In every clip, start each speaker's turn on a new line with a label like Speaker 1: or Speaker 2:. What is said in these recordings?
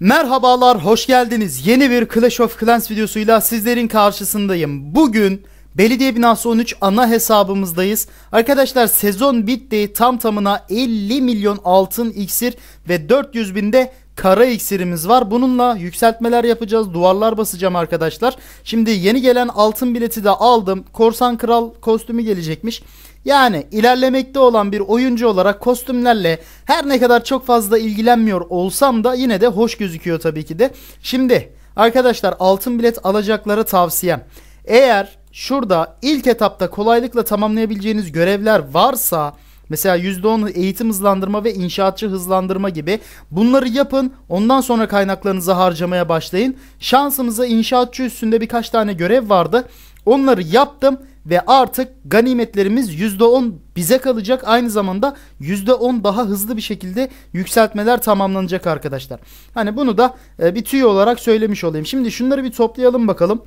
Speaker 1: Merhabalar, hoş geldiniz. Yeni bir Clash of Clans videosuyla sizlerin karşısındayım. Bugün Belediye Binası 13 ana hesabımızdayız. Arkadaşlar sezon bitti. Tam tamına 50 milyon altın iksir ve 400 binde kara iksirimiz var. Bununla yükseltmeler yapacağız. Duvarlar basacağım arkadaşlar. Şimdi yeni gelen altın bileti de aldım. Korsan Kral kostümü gelecekmiş. Yani ilerlemekte olan bir oyuncu olarak kostümlerle her ne kadar çok fazla ilgilenmiyor olsam da yine de hoş gözüküyor tabii ki de. Şimdi arkadaşlar altın bilet alacakları tavsiyem. Eğer şurada ilk etapta kolaylıkla tamamlayabileceğiniz görevler varsa Mesela %10 eğitim hızlandırma ve inşaatçı hızlandırma gibi bunları yapın ondan sonra kaynaklarınızı harcamaya başlayın. Şansımıza inşaatçı üstünde birkaç tane görev vardı. Onları yaptım ve artık ganimetlerimiz %10 bize kalacak. Aynı zamanda %10 daha hızlı bir şekilde yükseltmeler tamamlanacak arkadaşlar. Hani bunu da e, bir tüy olarak söylemiş olayım. Şimdi şunları bir toplayalım bakalım.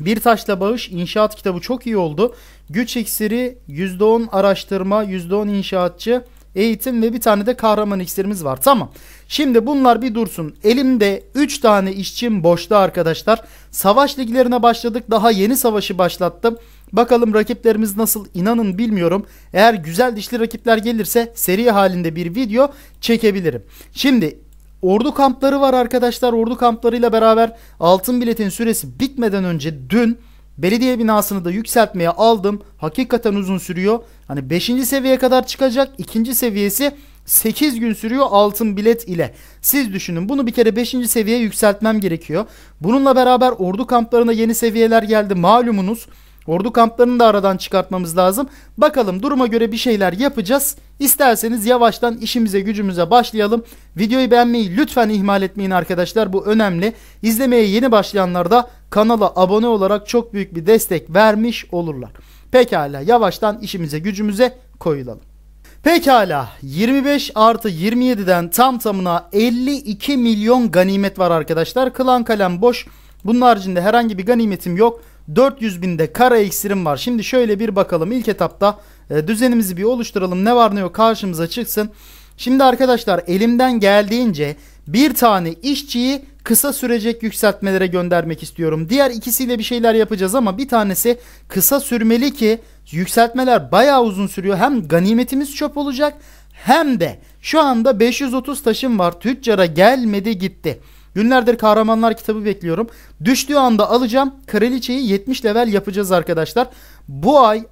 Speaker 1: Bir taşla bağış inşaat kitabı çok iyi oldu. Güç iksiri %10 araştırma %10 inşaatçı eğitim ve bir tane de kahraman iksirimiz var. Tamam. Şimdi bunlar bir dursun. Elimde 3 tane işçim boşta arkadaşlar. Savaş liglerine başladık. Daha yeni savaşı başlattım. Bakalım rakiplerimiz nasıl inanın bilmiyorum. Eğer güzel dişli rakipler gelirse seri halinde bir video çekebilirim. Şimdi Ordu kampları var arkadaşlar. Ordu kamplarıyla beraber altın biletin süresi bitmeden önce dün belediye binasını da yükseltmeye aldım. Hakikaten uzun sürüyor. Hani 5. seviyeye kadar çıkacak. 2. seviyesi 8 gün sürüyor altın bilet ile. Siz düşünün bunu bir kere 5. seviyeye yükseltmem gerekiyor. Bununla beraber ordu kamplarına yeni seviyeler geldi malumunuz. Ordu kamplarını da aradan çıkartmamız lazım. Bakalım duruma göre bir şeyler yapacağız. İsterseniz yavaştan işimize gücümüze başlayalım. Videoyu beğenmeyi lütfen ihmal etmeyin arkadaşlar. Bu önemli. İzlemeye yeni başlayanlar da kanala abone olarak çok büyük bir destek vermiş olurlar. Pekala yavaştan işimize gücümüze koyulalım. Pekala 25 artı 27'den tam tamına 52 milyon ganimet var arkadaşlar. Klan kalem boş. Bunun haricinde herhangi bir ganimetim yok. 400 binde kara iksirim var. Şimdi şöyle bir bakalım. İlk etapta e, düzenimizi bir oluşturalım. Ne var ne yok karşımıza çıksın. Şimdi arkadaşlar elimden geldiğince bir tane işçiyi kısa sürecek yükseltmelere göndermek istiyorum. Diğer ikisiyle bir şeyler yapacağız ama bir tanesi kısa sürmeli ki yükseltmeler bayağı uzun sürüyor. Hem ganimetimiz çöp olacak hem de şu anda 530 taşım var. Tüccara gelmedi gitti. Günlerdir kahramanlar kitabı bekliyorum. Düştüğü anda alacağım. Kraliçeyi 70 level yapacağız arkadaşlar. Bu ay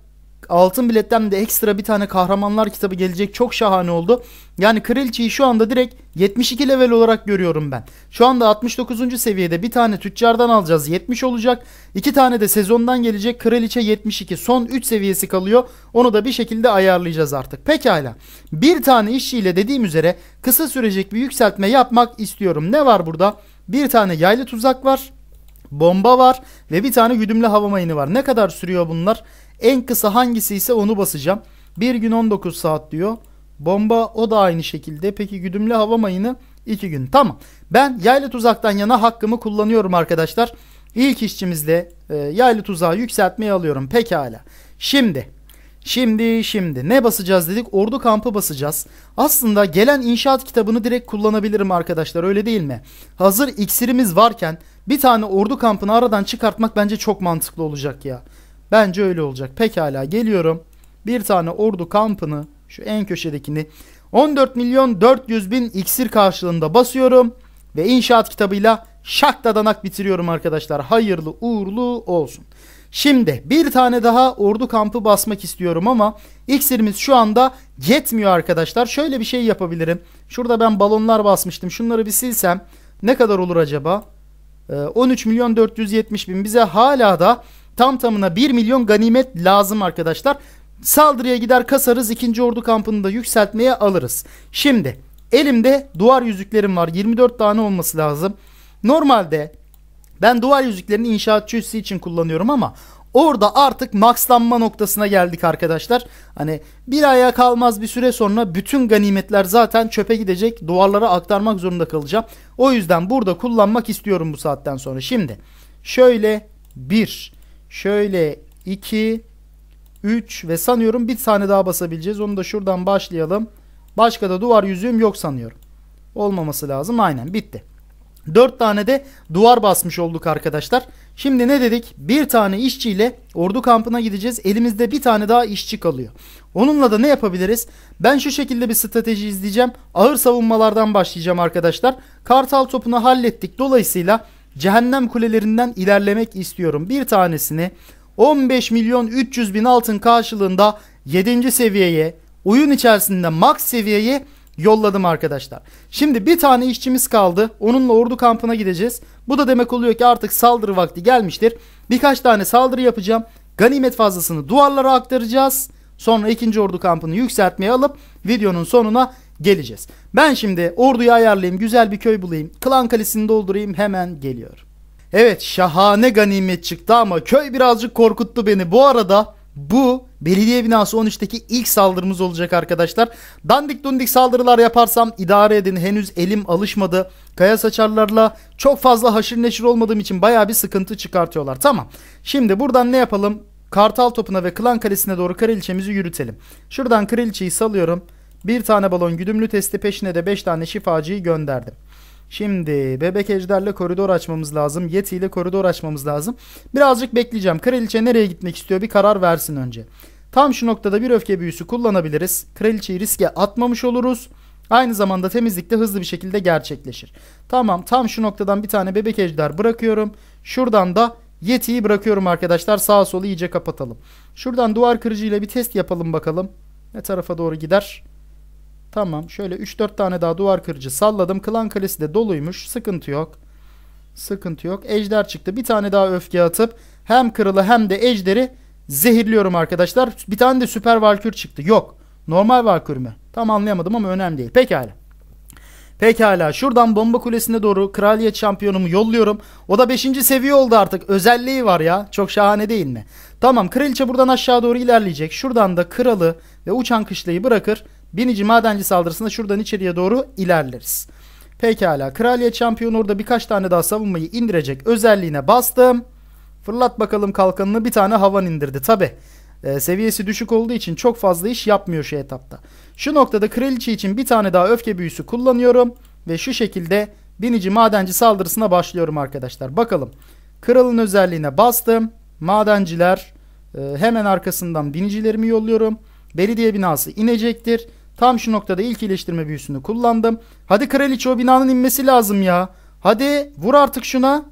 Speaker 1: Altın biletten de ekstra bir tane kahramanlar kitabı gelecek. Çok şahane oldu. Yani kraliçeyi şu anda direkt 72 level olarak görüyorum ben. Şu anda 69. seviyede bir tane tüccardan alacağız 70 olacak. İki tane de sezondan gelecek kraliçe 72. Son 3 seviyesi kalıyor. Onu da bir şekilde ayarlayacağız artık. Pekala. Bir tane işçiyle dediğim üzere kısa sürecek bir yükseltme yapmak istiyorum. Ne var burada? Bir tane yaylı tuzak var bomba var ve bir tane güdümlü hava mayını var. Ne kadar sürüyor bunlar? En kısa hangisi ise onu basacağım. Bir gün 19 saat diyor. Bomba o da aynı şekilde. Peki güdümlü hava mayını 2 gün. Tamam. Ben yaylı tuzaktan yana hakkımı kullanıyorum arkadaşlar. İlk işçimizle e, yaylı tuzağı yükseltmeye alıyorum. Pekala. Şimdi Şimdi şimdi ne basacağız dedik? Ordu kampı basacağız. Aslında gelen inşaat kitabını direkt kullanabilirim arkadaşlar öyle değil mi? Hazır iksirimiz varken bir tane ordu kampını aradan çıkartmak bence çok mantıklı olacak ya. Bence öyle olacak. Pekala geliyorum. Bir tane ordu kampını şu en köşedekini 14 milyon 400 bin iksir karşılığında basıyorum. Ve inşaat kitabıyla şak danak bitiriyorum arkadaşlar. Hayırlı uğurlu olsun. Şimdi bir tane daha ordu kampı basmak istiyorum ama iksirimiz şu anda yetmiyor arkadaşlar. Şöyle bir şey yapabilirim. Şurada ben balonlar basmıştım. Şunları bir silsem ne kadar olur acaba? 13 ee, milyon 470 bin bize hala da tam tamına 1 milyon ganimet lazım arkadaşlar. Saldırıya gider kasarız. ikinci ordu kampını da yükseltmeye alırız. Şimdi elimde duvar yüzüklerim var. 24 tane olması lazım. Normalde ben duvar yüzüklerini inşaatçı için kullanıyorum ama orada artık maxlanma noktasına geldik arkadaşlar. Hani bir aya kalmaz bir süre sonra bütün ganimetler zaten çöpe gidecek. Duvarlara aktarmak zorunda kalacağım. O yüzden burada kullanmak istiyorum bu saatten sonra. Şimdi şöyle bir. Şöyle 2, 3 ve sanıyorum bir tane daha basabileceğiz. Onu da şuradan başlayalım. Başka da duvar yüzüğüm yok sanıyorum. Olmaması lazım. Aynen bitti. 4 tane de duvar basmış olduk arkadaşlar. Şimdi ne dedik? Bir tane işçiyle ordu kampına gideceğiz. Elimizde bir tane daha işçi kalıyor. Onunla da ne yapabiliriz? Ben şu şekilde bir strateji izleyeceğim. Ağır savunmalardan başlayacağım arkadaşlar. Kartal topunu hallettik. Dolayısıyla cehennem kulelerinden ilerlemek istiyorum. Bir tanesini 15 milyon 300 bin altın karşılığında 7. seviyeye oyun içerisinde max seviyeye yolladım arkadaşlar. Şimdi bir tane işçimiz kaldı. Onunla ordu kampına gideceğiz. Bu da demek oluyor ki artık saldırı vakti gelmiştir. Birkaç tane saldırı yapacağım. Ganimet fazlasını duvarlara aktaracağız. Sonra ikinci ordu kampını yükseltmeye alıp videonun sonuna geleceğiz. Ben şimdi orduyu ayarlayayım, güzel bir köy bulayım, klan kalesini doldurayım hemen geliyor. Evet şahane ganimet çıktı ama köy birazcık korkuttu beni. Bu arada bu belediye binası 13'teki ilk saldırımız olacak arkadaşlar. Dandik dundik saldırılar yaparsam idare edin. Henüz elim alışmadı. Kaya saçarlarla çok fazla haşır neşir olmadığım için baya bir sıkıntı çıkartıyorlar. Tamam. Şimdi buradan ne yapalım? Kartal topuna ve Klan Kalesi'ne doğru kraliçemizi yürütelim. Şuradan kraliçeyi salıyorum. Bir tane balon güdümlü testi peşine de 5 tane şifacıyı gönderdim. Şimdi bebek ejderle koridor açmamız lazım. Yeti ile koridor açmamız lazım. Birazcık bekleyeceğim. Kraliçe nereye gitmek istiyor bir karar versin önce. Tam şu noktada bir öfke büyüsü kullanabiliriz. Kraliçeyi riske atmamış oluruz. Aynı zamanda temizlik de hızlı bir şekilde gerçekleşir. Tamam tam şu noktadan bir tane bebek ejder bırakıyorum. Şuradan da Yeti'yi bırakıyorum arkadaşlar. Sağa solu iyice kapatalım. Şuradan duvar kırıcı ile bir test yapalım bakalım. Ne tarafa doğru gider? Tamam şöyle 3-4 tane daha duvar kırıcı salladım. Klan kalesi de doluymuş. Sıkıntı yok. Sıkıntı yok. Ejder çıktı. Bir tane daha öfke atıp hem kralı hem de ejderi zehirliyorum arkadaşlar. Bir tane de süper valkür çıktı. Yok. Normal valkür mü? Tam anlayamadım ama önemli değil. Pekala. Pekala şuradan bomba kulesine doğru kraliyet şampiyonumu yolluyorum. O da 5. seviye oldu artık. Özelliği var ya. Çok şahane değil mi? Tamam kraliçe buradan aşağı doğru ilerleyecek. Şuradan da kralı ve uçan kışlayı bırakır. Binici madenci saldırısında şuradan içeriye doğru ilerleriz. Pekala. Kraliyet şampiyonu orada birkaç tane daha savunmayı indirecek özelliğine bastım. Fırlat bakalım kalkanını bir tane havan indirdi. Tabi e, ee, seviyesi düşük olduğu için çok fazla iş yapmıyor şu etapta. Şu noktada kraliçe için bir tane daha öfke büyüsü kullanıyorum. Ve şu şekilde binici madenci saldırısına başlıyorum arkadaşlar. Bakalım. Kralın özelliğine bastım. Madenciler e, hemen arkasından binicilerimi yolluyorum. Belediye binası inecektir. Tam şu noktada ilk iyileştirme büyüsünü kullandım. Hadi kraliçe o binanın inmesi lazım ya. Hadi vur artık şuna.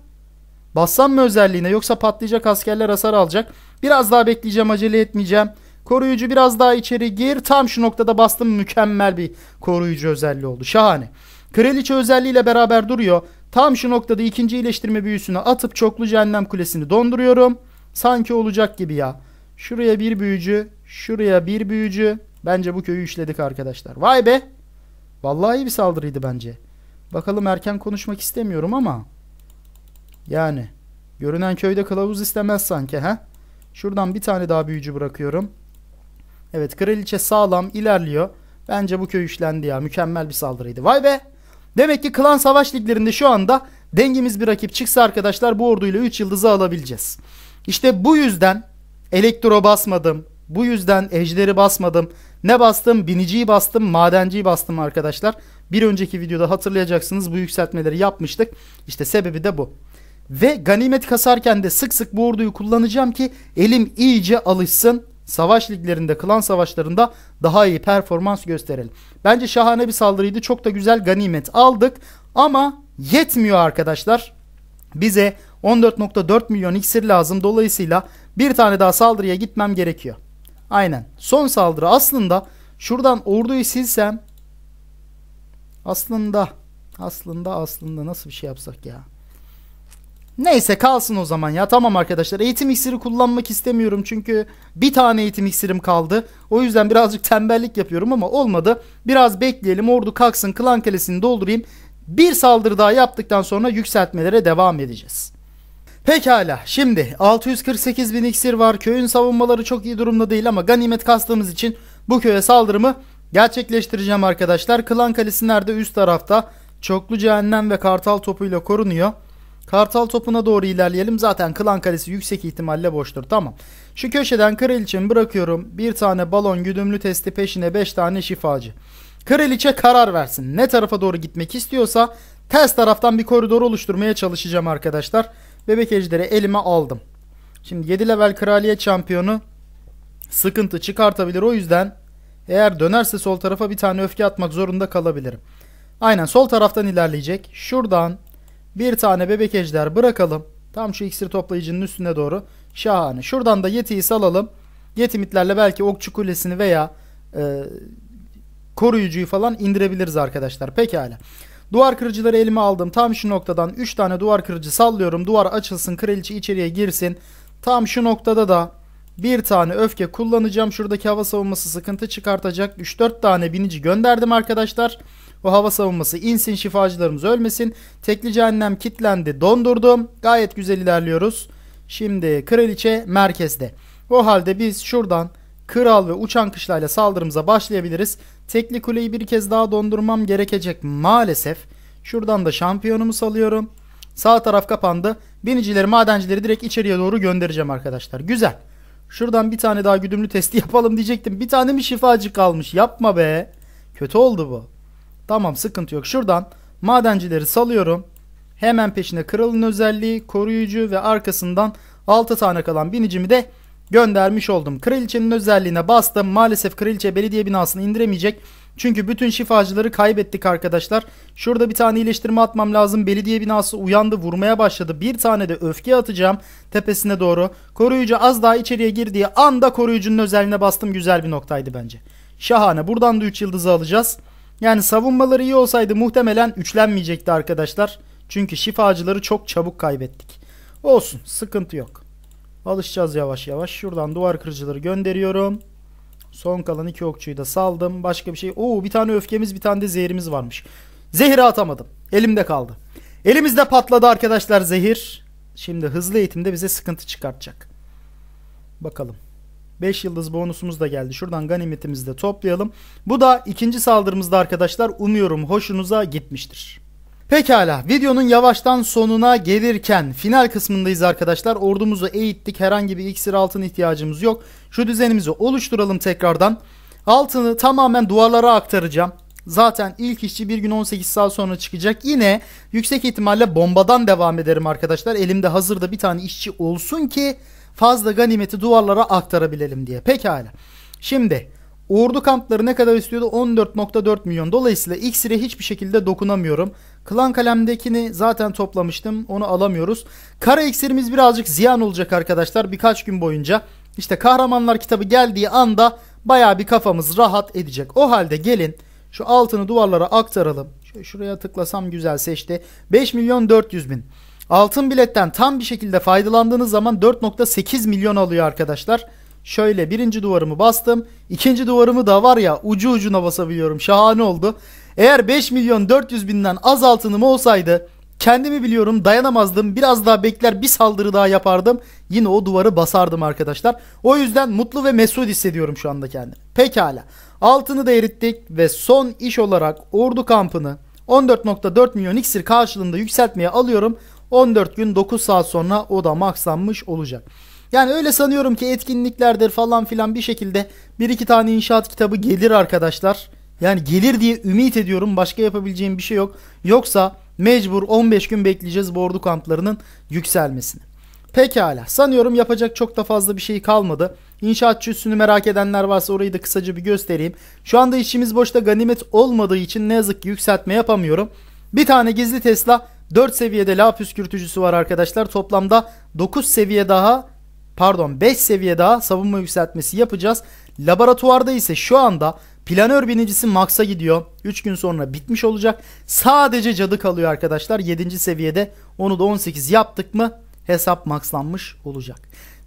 Speaker 1: Bassam mı özelliğine yoksa patlayacak askerler hasar alacak. Biraz daha bekleyeceğim acele etmeyeceğim. Koruyucu biraz daha içeri gir. Tam şu noktada bastım mükemmel bir koruyucu özelliği oldu. Şahane. Kraliçe özelliğiyle beraber duruyor. Tam şu noktada ikinci iyileştirme büyüsünü atıp çoklu cehennem kulesini donduruyorum. Sanki olacak gibi ya. Şuraya bir büyücü, şuraya bir büyücü, Bence bu köyü işledik arkadaşlar. Vay be. Vallahi iyi bir saldırıydı bence. Bakalım erken konuşmak istemiyorum ama. Yani. Görünen köyde kılavuz istemez sanki ha. Şuradan bir tane daha büyücü bırakıyorum. Evet kraliçe sağlam ilerliyor. Bence bu köy işlendi ya. Mükemmel bir saldırıydı. Vay be. Demek ki klan savaş liglerinde şu anda dengimiz bir rakip çıksa arkadaşlar bu orduyla 3 yıldızı alabileceğiz. İşte bu yüzden elektro basmadım. Bu yüzden ejderi basmadım. Ne bastım? Biniciyi bastım, madenciyi bastım arkadaşlar. Bir önceki videoda hatırlayacaksınız bu yükseltmeleri yapmıştık. İşte sebebi de bu. Ve ganimet kasarken de sık sık bu orduyu kullanacağım ki elim iyice alışsın. Savaş liglerinde, klan savaşlarında daha iyi performans gösterelim. Bence şahane bir saldırıydı. Çok da güzel ganimet aldık. Ama yetmiyor arkadaşlar. Bize 14.4 milyon iksir lazım. Dolayısıyla bir tane daha saldırıya gitmem gerekiyor. Aynen. Son saldırı aslında şuradan orduyu silsem aslında aslında aslında nasıl bir şey yapsak ya. Neyse kalsın o zaman ya. Tamam arkadaşlar. Eğitim iksiri kullanmak istemiyorum. Çünkü bir tane eğitim iksirim kaldı. O yüzden birazcık tembellik yapıyorum ama olmadı. Biraz bekleyelim. Ordu kalksın. Klan kalesini doldurayım. Bir saldırı daha yaptıktan sonra yükseltmelere devam edeceğiz. Pekala şimdi 648 bin iksir var köyün savunmaları çok iyi durumda değil ama ganimet kastığımız için bu köye saldırımı gerçekleştireceğim arkadaşlar. Klan kalesi nerede üst tarafta çoklu cehennem ve kartal topuyla korunuyor. Kartal topuna doğru ilerleyelim. Zaten klan kalesi yüksek ihtimalle boştur. Tamam. Şu köşeden kraliçemi bırakıyorum. Bir tane balon güdümlü testi peşine 5 tane şifacı. Kraliçe karar versin. Ne tarafa doğru gitmek istiyorsa ters taraftan bir koridor oluşturmaya çalışacağım arkadaşlar. Arkadaşlar. Bebek ejderi elime aldım. Şimdi 7 level kraliyet şampiyonu sıkıntı çıkartabilir. O yüzden eğer dönerse sol tarafa bir tane öfke atmak zorunda kalabilirim. Aynen sol taraftan ilerleyecek. Şuradan bir tane bebek ejder bırakalım. Tam şu iksir toplayıcının üstüne doğru. Şahane. Şuradan da yetiyi salalım. Yeti mitlerle belki okçu kulesini veya e, koruyucuyu falan indirebiliriz arkadaşlar. Pekala. Duvar kırıcıları elime aldım. Tam şu noktadan 3 tane duvar kırıcı sallıyorum. Duvar açılsın. Kraliçe içeriye girsin. Tam şu noktada da bir tane öfke kullanacağım. Şuradaki hava savunması sıkıntı çıkartacak. 3-4 tane binici gönderdim arkadaşlar. O hava savunması insin şifacılarımız ölmesin. Tekli cehennem kitlendi dondurdum. Gayet güzel ilerliyoruz. Şimdi kraliçe merkezde. O halde biz şuradan Kral ve uçan kışlayla saldırımıza başlayabiliriz. Tekli kuleyi bir kez daha dondurmam gerekecek maalesef. Şuradan da şampiyonumu salıyorum. Sağ taraf kapandı. Binicileri, madencileri direkt içeriye doğru göndereceğim arkadaşlar. Güzel. Şuradan bir tane daha güdümlü testi yapalım diyecektim. Bir tane mi şifacı kalmış? Yapma be. Kötü oldu bu. Tamam sıkıntı yok. Şuradan madencileri salıyorum. Hemen peşine kralın özelliği, koruyucu ve arkasından 6 tane kalan binicimi de göndermiş oldum. Kraliçenin özelliğine bastım. Maalesef kraliçe belediye binasını indiremeyecek. Çünkü bütün şifacıları kaybettik arkadaşlar. Şurada bir tane iyileştirme atmam lazım. Belediye binası uyandı vurmaya başladı. Bir tane de öfke atacağım tepesine doğru. Koruyucu az daha içeriye girdiği anda koruyucunun özelliğine bastım. Güzel bir noktaydı bence. Şahane. Buradan da 3 yıldızı alacağız. Yani savunmaları iyi olsaydı muhtemelen üçlenmeyecekti arkadaşlar. Çünkü şifacıları çok çabuk kaybettik. Olsun sıkıntı yok. Alışacağız yavaş yavaş. Şuradan duvar kırıcıları gönderiyorum. Son kalan iki okçuyu da saldım. Başka bir şey. Oo bir tane öfkemiz bir tane de zehrimiz varmış. Zehri atamadım. Elimde kaldı. Elimizde patladı arkadaşlar zehir. Şimdi hızlı eğitimde bize sıkıntı çıkartacak. Bakalım. 5 yıldız bonusumuz da geldi. Şuradan ganimetimizi de toplayalım. Bu da ikinci saldırımızda arkadaşlar. Umuyorum hoşunuza gitmiştir. Pekala videonun yavaştan sonuna gelirken final kısmındayız arkadaşlar. Ordumuzu eğittik herhangi bir iksir altın ihtiyacımız yok. Şu düzenimizi oluşturalım tekrardan. Altını tamamen duvarlara aktaracağım. Zaten ilk işçi bir gün 18 saat sonra çıkacak. Yine yüksek ihtimalle bombadan devam ederim arkadaşlar. Elimde hazırda bir tane işçi olsun ki fazla ganimeti duvarlara aktarabilelim diye. Pekala. Şimdi Ordu kampları ne kadar istiyordu? 14.4 milyon. Dolayısıyla X-Ray hiçbir şekilde dokunamıyorum. Klan kalemdekini zaten toplamıştım. Onu alamıyoruz. Kara iksirimiz birazcık ziyan olacak arkadaşlar. Birkaç gün boyunca. İşte kahramanlar kitabı geldiği anda baya bir kafamız rahat edecek. O halde gelin şu altını duvarlara aktaralım. Şuraya tıklasam güzel seçti. 5 milyon 400 bin. Altın biletten tam bir şekilde faydalandığınız zaman 4.8 milyon alıyor arkadaşlar. Arkadaşlar. Şöyle birinci duvarımı bastım. ikinci duvarımı da var ya ucu ucuna basabiliyorum. Şahane oldu. Eğer 5 milyon 400 binden az altınım olsaydı kendimi biliyorum dayanamazdım. Biraz daha bekler bir saldırı daha yapardım. Yine o duvarı basardım arkadaşlar. O yüzden mutlu ve mesut hissediyorum şu anda kendimi. Pekala. Altını da erittik ve son iş olarak ordu kampını 14.4 milyon iksir karşılığında yükseltmeye alıyorum. 14 gün 9 saat sonra o da maxlanmış olacak. Yani öyle sanıyorum ki etkinliklerdir falan filan bir şekilde bir iki tane inşaat kitabı gelir arkadaşlar. Yani gelir diye ümit ediyorum. Başka yapabileceğim bir şey yok. Yoksa mecbur 15 gün bekleyeceğiz bordu kamplarının yükselmesini. Pekala. Sanıyorum yapacak çok da fazla bir şey kalmadı. İnşaatçı üssünü merak edenler varsa orayı da kısaca bir göstereyim. Şu anda işimiz boşta ganimet olmadığı için ne yazık ki yükseltme yapamıyorum. Bir tane gizli Tesla 4 seviyede la püskürtücüsü var arkadaşlar. Toplamda 9 seviye daha pardon 5 seviye daha savunma yükseltmesi yapacağız. Laboratuvarda ise şu anda planör binicisi Max'a gidiyor. 3 gün sonra bitmiş olacak. Sadece cadı kalıyor arkadaşlar. 7. seviyede onu da 18 yaptık mı hesap maxlanmış olacak.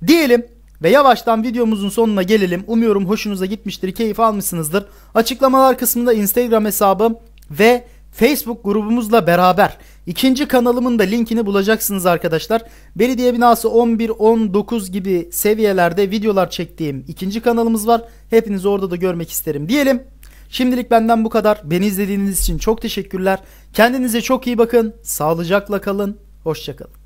Speaker 1: Diyelim ve yavaştan videomuzun sonuna gelelim. Umuyorum hoşunuza gitmiştir, keyif almışsınızdır. Açıklamalar kısmında Instagram hesabım ve Facebook grubumuzla beraber İkinci kanalımın da linkini bulacaksınız arkadaşlar. Belediye binası 11-19 gibi seviyelerde videolar çektiğim ikinci kanalımız var. Hepinizi orada da görmek isterim diyelim. Şimdilik benden bu kadar. Beni izlediğiniz için çok teşekkürler. Kendinize çok iyi bakın. Sağlıcakla kalın. Hoşçakalın.